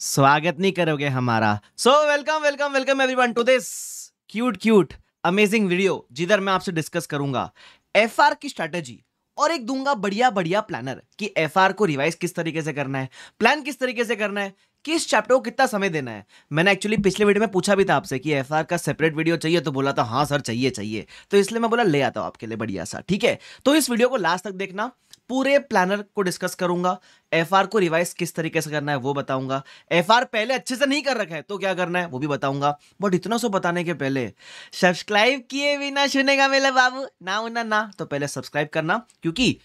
स्वागत नहीं करोगे हमारा so welcome welcome welcome everyone to this cute cute amazing video जिधर मैं आपसे डिस्कस करूंगा एफ की स्ट्रेटेजी और एक दूंगा बढ़िया बढ़िया प्लानर कि एफ को रिवाइज किस तरीके से करना है प्लान किस तरीके से करना है किस चैप्टर को कितना समय देना है मैंने एक्चुअली पिछले वीडियो में पूछा भी था आपसे कि एफ का सेपरेट वीडियो चाहिए तो बोला था हाँ सर चाहिए चाहिए तो इसलिए मैं बोला ले आता हूँ आपके लिए बढ़िया सा ठीक है तो इस वीडियो को लास्ट तक देखना पूरे प्लानर को डिस्कस करूंगा एफ को रिवाइज किस तरीके से करना है वो बताऊंगा एफ पहले अच्छे से नहीं कर रखा है तो क्या करना है वो भी बताऊंगा बट इतना सो बताने के पहले सब्सक्राइब किए बिना सुनेगा मेरे बाबू ना होना ना तो पहले सब्सक्राइब करना क्योंकि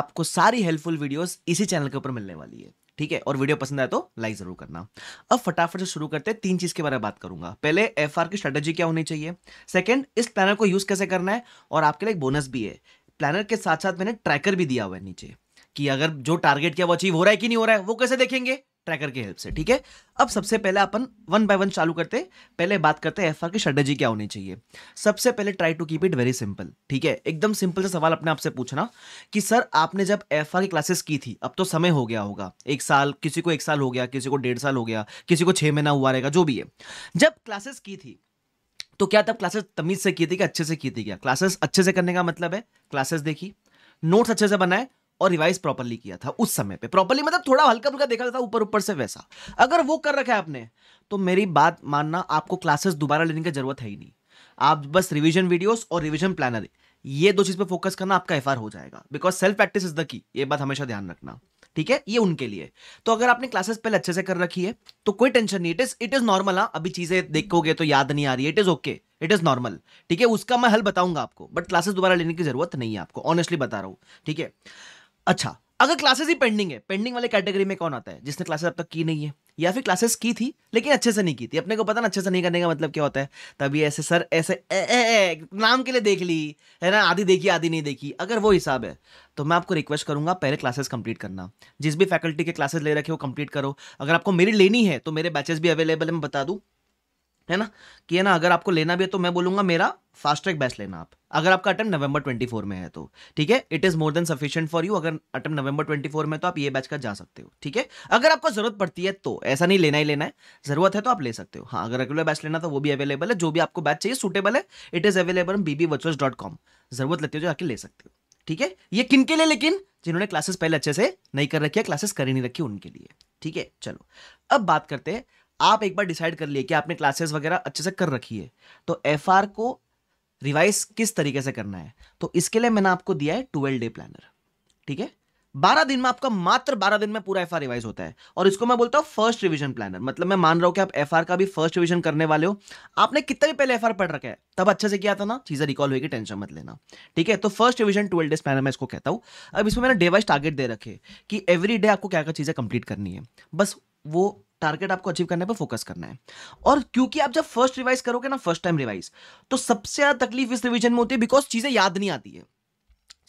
आपको सारी हेल्पफुल वीडियोस इसी चैनल के ऊपर मिलने वाली है ठीक है और वीडियो पसंद आए तो लाइक जरूर करना अब फटाफट से शुरू करते हैं तीन चीज के बारे में बात करूंगा पहले एफ की स्ट्रेटेजी क्या होनी चाहिए सेकंड इस प्लानर को यूज कैसे करना है और आपके लिए एक बोनस भी है प्लानर के साथ साथ मैंने ट्रैकर भी दिया हुआ है नीचे कि अगर जो टारगेट किया वो अचीव हो रहा है कि नहीं हो रहा है वो कैसे देखेंगे ट्रैकर की हेल्प से ठीक है अब सबसे पहले अपन वन बाय वन चालू करते पहले बात करते हैं एफ की स्ट्रेटेजी क्या होनी चाहिए सबसे पहले try to keep it very simple ठीक है एकदम सिंपल से सवाल अपने आपसे पूछना कि सर आपने जब एफ की क्लासेस की थी अब तो समय हो गया होगा एक साल किसी को एक साल हो गया किसी को डेढ़ साल हो गया किसी को छः महीना हुआ रहेगा जो भी है जब क्लासेस की थी तो क्या तब क्लासेस तमीज से की थी क्या अच्छे से की थी क्या क्लासेस अच्छे से करने का मतलब है क्लासेस देखी नोट्स अच्छे से बनाए और रिवाइज प्रॉपरली किया था उस समय पे प्रॉपरली मतलब थोड़ा हल्का फुल्का देखा था ऊपर ऊपर से वैसा अगर वो कर रखा है आपने तो मेरी बात मानना आपको क्लासेस दोबारा लेने की जरूरत है ही नहीं आप बस रिविजन वीडियोज और रिविजन प्लानर ये दो चीज़ पे फोकस करना आपका एफ हो जाएगा because self practice is the key ये बात हमेशा ध्यान रखना ठीक है ये उनके लिए तो अगर आपने क्लासेस पहले अच्छे से कर रखी है तो कोई टेंशन नहीं it is it is normal हाँ अभी चीजें देखोगे तो याद नहीं आ रही है it is okay it is normal ठीक है उसका मैं हल बताऊंगा आपको बट क्लासेस दोबारा लेने की जरूरत नहीं है आपको ऑनेस्टली बता रहा हूं ठीक है अच्छा अगर क्लासेस ही पेंडिंग है पेंडिंग वाले कैटेगरी में कौन आता है जिसने क्लासेस अब तक की नहीं है या फिर क्लासेस की थी लेकिन अच्छे से नहीं की थी अपने को पता ना अच्छे से नहीं करने का मतलब क्या होता है तभी ऐसे सर ऐसे ए, ए, ए, नाम के लिए देख ली है ना आधी देखी आधी नहीं देखी अगर वो हिसाब है तो मैं आपको रिक्वेस्ट करूंगा पहले क्लासेस कंप्लीट करना जिस भी फैकल्टी के क्लासेस ले रखे वो कंप्लीट करो अगर आपको मेरी लेनी है तो मेरे बैचेस भी अवेलेबल है मैं बता दूँ है ना कि है ना अगर आपको लेना भी है तो मैं बोलूंगा मेरा फास्ट ट्रैक बैच लेना आप अगर आपका अटैम्प्ट नवंबर 24 में है तो ठीक है it is more than sufficient for you अगर अटैम्प्ट नवंबर 24 में तो आप ये बैच का जा सकते हो ठीक है अगर आपको ज़रूरत पड़ती है तो ऐसा नहीं लेना ही लेना है ज़रूरत है तो आप ले सकते हो हाँ अगर रेगुलर बैच लेना तो वो भी अवेलेबल है जो भी आपको बैच चाहिए सुटेबल है it is available B B B dot com ज़रूरत लेते हो जो आके ले सकते हो ठीक है ये किन के लिए लेकिन जिन्होंने क्लासेस पहले अच्छे से नहीं कर रखी है क्लासेस कर ही नहीं रखी उनके लिए ठीक है चलो अब बात करते हैं आप एक बार डिसाइड कर लिए कि आपने क्लासेस वगैरह अच्छे से कर रखी है तो एफ को रिवाइज किस तरीके से करना है तो इसके लिए मैंने आपको दिया है ट्वेल्व डे प्लानर ठीक है बारह दिन में आपका मात्र बारह दिन में पूरा एफ रिवाइज होता है और इसको मैं बोलता हूं फर्स्ट रिविजन प्लानर मतलब मैं मान रहा हूं कि आप एफ का भी फर्स्ट रिविजन करने वाले हो आपने कितने भी पहले एफ पढ़ रखा है तब अच्छे से किया था ना चीज़ें रिकॉल होगी टेंशन मत लेना ठीक है तो first revision twelve days planner मैं इसको कहता हूँ अब इसमें मैंने डे वाइज टारगेट दे रखे कि एवरी डे आपको क्या क्या चीज़ें कंप्लीट करनी है बस वो टारगेट आपको अचीव करने पर फोकस करना है और क्योंकि आप जब फर्स्ट रिवाइज करोगे ना फर्स्ट टाइम रिवाइज तो सबसे ज़्यादा तकलीफ इस रिविजन में होती है बिकॉज चीज़ें याद नहीं आती है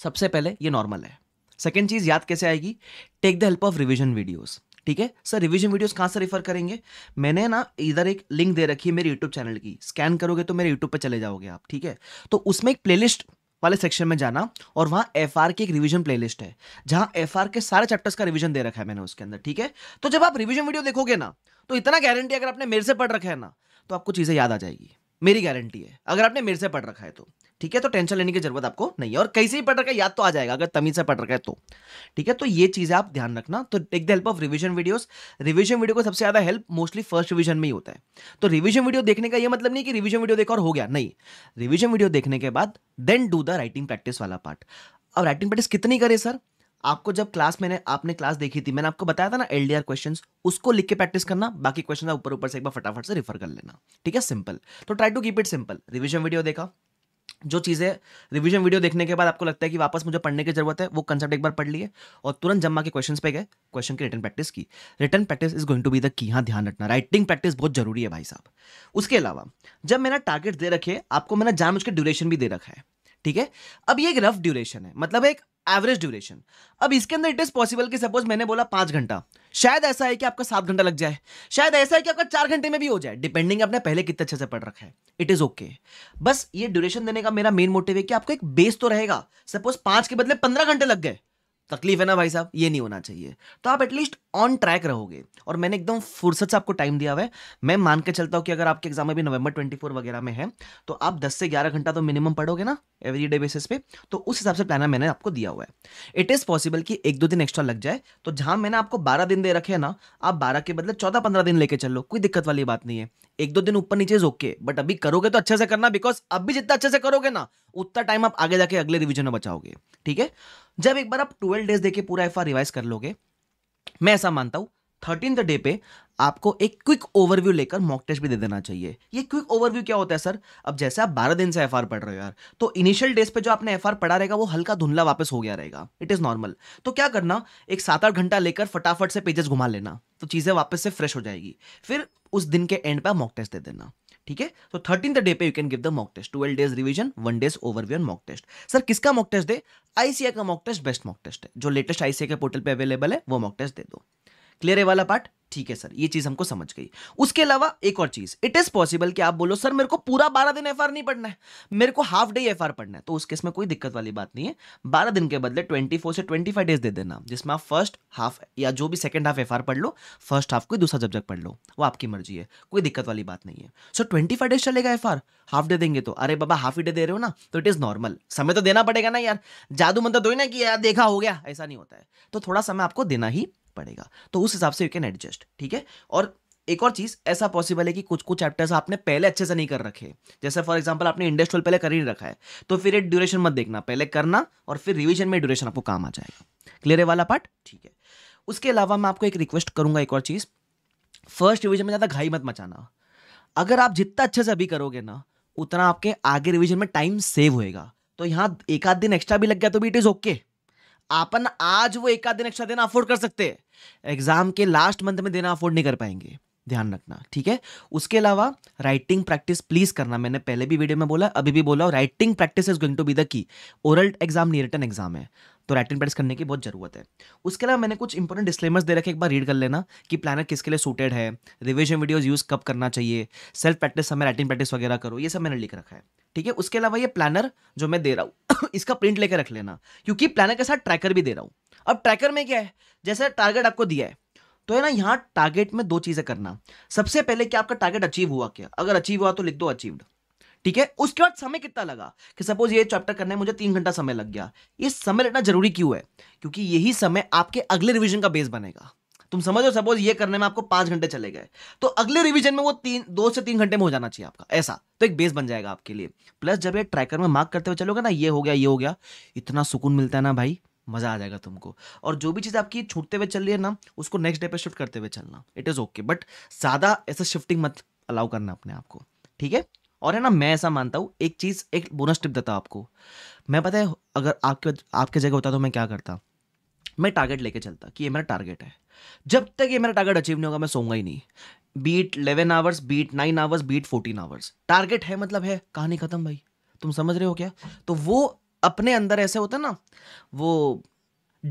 सबसे पहले ये नॉर्मल है सेकेंड चीज़ याद कैसे आएगी take the help of revision videos ठीक है सर रिवीजन वीडियोस कहां से रिफर करेंगे मैंने ना इधर एक लिंक दे रखी है मेरे यूट्यूब चैनल की स्कैन करोगे तो मेरे यूट्यूब पर चले जाओगे आप ठीक है तो उसमें एक प्लेलिस्ट वाले सेक्शन में जाना और वहाँ एफ की एक रिविजन प्लेलिस्ट है जहां एफ के सारे चैप्टर्स का रिविजन दे रखा है मैंने उसके अंदर ठीक है तो जब आप रिविजन वीडियो देखोगे ना तो इतना गारंटी अगर आपने मेरे से पढ़ रखा है ना तो आपको चीज़ें याद आ जाएगी मेरी गारंटी है अगर आपने मेरे से पढ़ रखा है तो ठीक है तो टेंशन लेने की जरूरत आपको नहीं है और कैसे ही पट रखा है याद तो आ जाएगा अगर तमीज से पट रखा है तो ठीक है तो ये चीज़ें आप ध्यान रखना तो take the help of revision videos revision video को सबसे ज़्यादा हेल्प मोस्टली फर्स्ट रिविजन में ही होता है तो रिविजन वीडियो देखने का यह मतलब नहीं कि रिविजन वीडियो देखा और हो गया नहीं रिविजन वीडियो देखने के बाद then do the writing practice वाला पार्ट अब राइटिंग प्रैक्टिस कितनी करे सर आपको जब क्लास मैंने आपने क्लास देखी थी मैंने आपको बताया था ना एलडीआर क्वेश्चंस उसको लिख के प्रैक्टिस करना बाकी क्वेश्चन ऊपर ऊपर से एक बार फटाफट से रिफर कर लेना ठीक है सिंपल तो try to keep it simple revision video देखा जो चीज़ें रिवीजन वीडियो देखने के बाद आपको लगता है कि वापस मुझे पढ़ने की जरूरत है वो कंसेप्ट एक बार पढ़ लिए और तुरंत जम्मा के क्वेश्चंस पे गए क्वेश्चन की रिटर्न प्रैक्टिस की written practice is going to be the key हाँ ध्यान रखना राइटिंग प्रैक्टिस बहुत जरूरी है भाई साहब उसके अलावा जब मैंने टारगेट दे रखे आपको मैंने जान के ड्यूरेशन भी दे रखा है ठीक है अब ये एक रफ ड्यूरेशन है मतलब एक एवरेज ड्यूरेशन अब इसके अंदर इट इज पॉसिबल कि सपोज मैंने बोला पांच घंटा शायद ऐसा है कि आपका सात घंटा लग जाए शायद ऐसा है कि आपका चार घंटे में भी हो जाए डिपेंडिंग आपने पहले कितने अच्छे से पढ़ रखा है इट इज़ ओके बस ये ड्यूरेशन देने का मेरा मेन मोटिव है कि आपका एक बेस तो रहेगा सपोज पांच के बदले पंद्रह घंटे लग गए तकलीफ है ना भाई साहब ये नहीं होना चाहिए तो आप एटलीस्ट ऑन ट्रैक रहोगे और मैंने एकदम फुर्सत से आपको टाइम दिया हुआ है मैं मान के चलता हूँ कि अगर आपके एग्जाम अभी नवंबर 24 वगैरह में है तो आप 10 से 11 घंटा तो मिनिमम पढ़ोगे ना एवरी डे बेसिस पे तो उस हिसाब से प्लानर मैंने आपको दिया हुआ है इट इज़ पॉसिबल कि एक दो दिन एक्स्ट्रा लग जाए तो जहाँ मैंने आपको बारह दिन दे रखे हैं ना आप बारह के बदले चौदह पंद्रह दिन लेके चलो कोई दिक्कत वाली बात नहीं है एक दो दिन ऊपर नीचे ओके बट अभी करोगे तो अच्छे से करना बिकॉज अभी जितना अच्छे से करोगे ना उतना टाइम आप आगे जाके अगले रिविजन में बचाओगे ठीक है जब एक बार आप ट्वेल्व डेज देके पूरा एफ रिवाइज कर लोगे मैं ऐसा मानता हूं थर्टीन डे पे आपको एक क्विक ओवरव्यू लेकर मॉक टेस्ट भी दे देना चाहिए ये क्विक ओवरव्यू क्या होता है सर अब जैसे आप बारह दिन से एफ पढ़ रहे हो यार तो इनिशियल डेज पे जो आपने एफ पढ़ा रहेगा वो हल्का धुंधला वापस हो गया रहेगा इट इज़ नॉर्मल तो क्या करना एक सात आठ घंटा लेकर फटाफट से पेजेस घुमा लेना तो चीज़ें वापस से फ्रेश हो जाएगी फिर उस दिन के एंड पर मॉक टेस्ट दे देना ठीक है तो थर्टीन डे पे you can give the mock test twelve days revision one days overview and mock test sir किसका मॉक टेस्ट दे आईसीआई का mock test best mock test है जो लेटेस्ट आईसीआई के पोर्टल पे अवेलेबल है वो मॉक टेस्ट दे दो क्लियर है वाला पार्ट ठीक है सर ये चीज हमको समझ गई उसके अलावा एक और चीज इट इज पॉसिबल कि आप बोलो सर मेरे को पूरा बारह दिन एफ नहीं पढ़ना है मेरे को हाफ डे एफ पढ़ना है तो उस केस में कोई दिक्कत वाली बात नहीं है बारह दिन के बदले ट्वेंटी फोर से ट्वेंटी फाइव डेज दे देना जिसमें आप फर्स्ट हाफ या जो भी सेकंड हाफ एफ पढ़ लो फर्स्ट हाफ कोई दूसरा सब्जेक्ट पढ़ लो वो आपकी मर्जी है कोई दिक्कत वाली बात नहीं है सो ट्वेंटी फाइव डेज चलेगा एफ हाफ डे देंगे तो अरे बाबा हाफ ही डे दे रहे हो ना तो इट इज नॉर्मल समय तो देना पड़ेगा ना यार जादू मंत्र दो ना कि यार देखा हो गया ऐसा नहीं होता है तो थोड़ा समय आपको देना ही पड़ेगा तो उस हिसाब से यू कैन एडजस्ट ठीक है और एक और चीज़ ऐसा पॉसिबल है कि कुछ कुछ चैप्टर्स आपने पहले अच्छे से नहीं कर रखे जैसे फॉर एग्जांपल आपने इंडस्ट्रियल पहले कर ही नहीं रखा है तो फिर ये ड्यूरेशन मत देखना पहले करना और फिर रिवीजन में ड्यूरेशन आपको काम आ जाएगा क्लियर है वाला पार्ट ठीक है उसके अलावा मैं आपको एक रिक्वेस्ट करूंगा एक और चीज़ फर्स्ट रिविजन में ज़्यादा घाई मत मचाना अगर आप जितना अच्छे से अभी करोगे ना उतना आपके आगे रिविजन में टाइम सेव होएगा तो यहां एक आध दिन एक्स्ट्रा भी लग गया तो भी इट इज़ ओके अपन आज वो एक आध दिन एक्स्ट्रा देना अफोर्ड कर सकते हैं एग्जाम के लास्ट मंथ में देना अफोर्ड नहीं कर पाएंगे ध्यान रखना ठीक है उसके अलावा राइटिंग प्रैक्टिस प्लीज करना मैंने पहले भी वीडियो में बोला अभी भी बोला writing practice is going to be the की ओरल एग्जाम नहीं रिटर्न एग्जाम है तो राइट एंड प्रेस करने की बहुत ज़रूरत है उसके अलावा मैंने कुछ इंपॉर्टेंट डिस्लेमर्स दे रखे एक बार रीड कर लेना कि प्लानर किसके लिए सूटेड है रिविजन वीडियोज़ यूज़ कब करना चाहिए सेल्फ प्रैक्टिस समय राइटिंग प्रैक्टिस वगैरह करो ये सब मैंने लिख रखा है ठीक है उसके अलावा ये प्लानर जो मैं दे रहा हूँ इसका प्रिंट लेकर रख लेना क्योंकि प्लानर के साथ ट्रैकर भी दे रहा हूँ अब ट्रैकर में क्या है जैसे टारगेट आपको दिया है तो है ना यहाँ टारगेट में दो चीज़ें करना सबसे पहले क्या आपका टारगेट अचीव हुआ क्या अगर अचीव हुआ तो लिख दो अचीव्ड ठीक है उसके बाद समय कितना लगा कि सपोज ये चैप्टर करने में मुझे तीन घंटा समय लग गया ये समय लेना जरूरी क्यों है क्योंकि यही समय आपके अगले रिविजन का बेस बनेगा तुम समझो सपोज ये करने में आपको पांच घंटे चले गए तो अगले रिवीजन में वो तीन दो से तीन घंटे में हो जाना चाहिए आपका ऐसा तो एक बेस बन जाएगा आपके लिए प्लस जब ये ट्रैकर में मार्क करते हुए चलोगे ना ये हो गया ये हो गया इतना सुकून मिलता है ना भाई मजा आ जाएगा तुमको और जो भी चीज़ आपकी छूटते हुए चल रही है ना उसको नेक्स्ट डे पे शिफ्ट करते हुए चलना इट इज़ ओके बट ज़्यादा ऐसा शिफ्टिंग मत अलाउ करना अपने आपको ठीक है और है ना मैं ऐसा मानता हूँ एक चीज़ एक बोनस टिप देता आपको मैं पता है अगर आपके आपके जगह होता तो मैं क्या करता मैं टारगेट लेके चलता कि ये मेरा टारगेट है जब तक ये मेरा टारगेट अचीव नहीं होगा मैं सोऊंगा ही नहीं beat eleven hours beat nine hours beat fourteen hours target है मतलब है कहानी खत्म भाई तुम समझ रहे हो क्या तो वो अपने अंदर ऐसे होता ना वो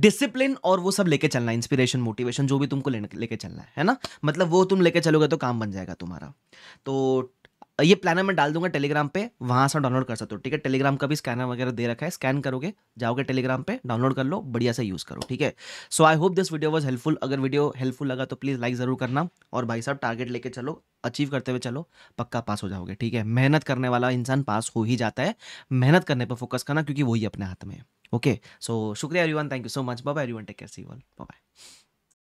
डिसिप्लिन और वो सब लेके चलना इंस्पिरेशन मोटिवेशन जो भी तुमको लेके चलना है है ना मतलब वो तुम लेके चलोगे तो काम बन जाएगा तुम्हारा तो ये प्लानर मैं डाल दूंगा टेलीग्राम पे वहां से डाउनलोड कर सकते हो ठीक है टेलीग्राम का भी स्कैनर वगैरह दे रखा है स्कैन करोगे जाओगे टेलीग्राम पे डाउनलोड कर लो बढ़िया से यूज़ करो ठीक है so I hope this video was helpful अगर वीडियो हेल्पफुल लगा तो प्लीज़ लाइक ज़रूर करना और भाई साहब टारगेट लेके चलो अचीव करते हुए चलो पक्का पास हो जाओगे ठीक है मेहनत करने वाला इंसान पास हो ही जाता है मेहनत करने पर फोकस करना क्योंकि वही अपने हाथ में है ओके सो शुक्रिया every thank you so much बाबा one take care see one bye